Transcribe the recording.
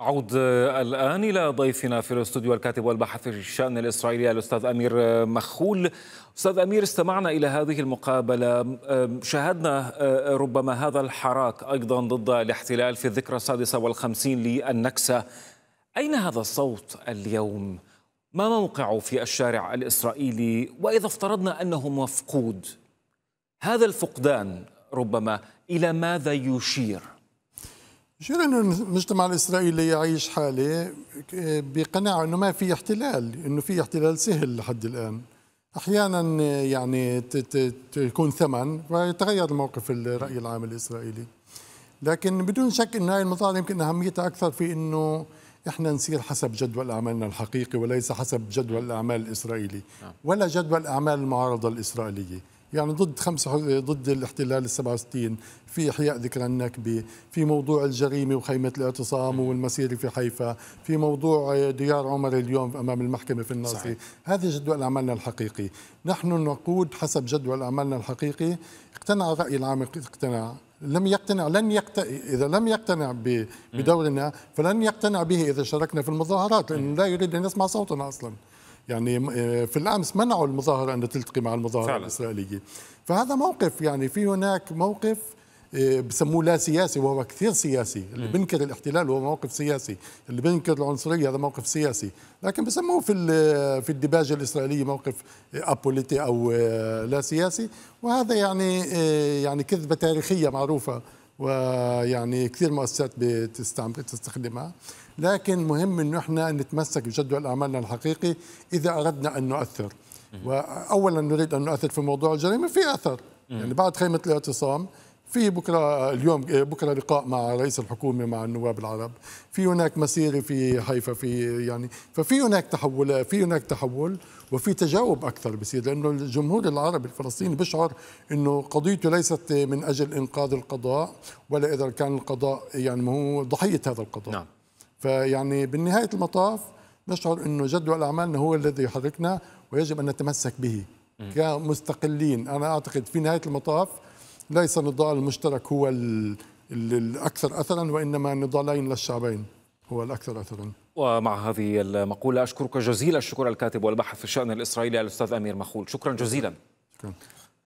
أعود آه، الآن إلى ضيفنا في الاستوديو الكاتب والباحث في الشأن الإسرائيلي الأستاذ أمير آه، مخول أستاذ أمير استمعنا إلى هذه المقابلة شاهدنا آه، ربما هذا الحراك أيضا ضد الاحتلال في الذكرى السادسة والخمسين للنكسة أين هذا الصوت اليوم؟ ما موقعه في الشارع الإسرائيلي؟ وإذا افترضنا أنه مفقود هذا الفقدان ربما إلى ماذا يشير؟ شو انه المجتمع الاسرائيلي يعيش حاله بقناعه انه ما في احتلال، انه في احتلال سهل لحد الان. احيانا يعني تكون ثمن ويتغير الموقف الراي العام الاسرائيلي. لكن بدون شك انه هاي المظاهر يمكن اهميتها اكثر في انه احنا نسير حسب جدول اعمالنا الحقيقي وليس حسب جدول الاعمال الاسرائيلي نعم. ولا جدول اعمال المعارضه الاسرائيليه. يعني ضد خمسة ضد الاحتلال ال 67 في احياء ذكرى النكبه، في موضوع الجريمه وخيمه الاعتصام والمسيره في حيفا، في موضوع آه، ديار عمر اليوم امام المحكمه في الناصري، صحيح. هذا جدول اعمالنا الحقيقي، نحن نقود حسب جدول اعمالنا الحقيقي، اقتنع الراي العام اقتناع لم يقتنع لن يقت... اذا لم يقتنع بدورنا فلن يقتنع به اذا شاركنا في المظاهرات لانه لا يريد ان يسمع صوتنا اصلا يعني آه، في الامس منعوا المظاهره ان تلتقي مع المظاهره فعلا. الاسرائيليه فهذا موقف يعني في هناك موقف آه، بسموه لا سياسي وهو كثير سياسي اللي بنكر الاحتلال هو موقف سياسي اللي بنكر العنصرية هذا موقف سياسي لكن بسموه في آه، في الدباجة الإسرائيلية موقف أبوليتي أو لا سياسي وهذا يعني يعني كذبة تاريخية معروفة ويعني كثير مؤسسات بتستعمل بتستخدمها لكن مهم انه احنا نتمسك بجدول اعمالنا الحقيقي اذا اردنا ان نؤثر واولا نريد ان نؤثر في موضوع الجريمه في اثر يعني بعد خيمه الاعتصام في بكره اليوم بكره لقاء مع رئيس الحكومه مع النواب العرب في هناك مسيره في حيفا في يعني ففي هناك تحول في هناك تحول وفي تجاوب اكثر بصير لانه الجمهور العربي الفلسطيني بيشعر انه قضيته ليست من اجل انقاذ القضاء ولا اذا كان القضاء يعني ما هو ضحيه هذا القضاء نعم. فيعني بالنهايه المطاف نشعر انه جدول اعمالنا هو الذي يحركنا ويجب ان نتمسك به كمستقلين انا اعتقد في نهايه المطاف ليس النضال المشترك هو الأكثر أثرا وإنما نضالين للشعبين هو الأكثر أثرا ومع هذه المقولة أشكرك جزيل الشكر الكاتب والباحث في الشأن الإسرائيلي الأستاذ أمير مخول شكرا جزيلا شكرا.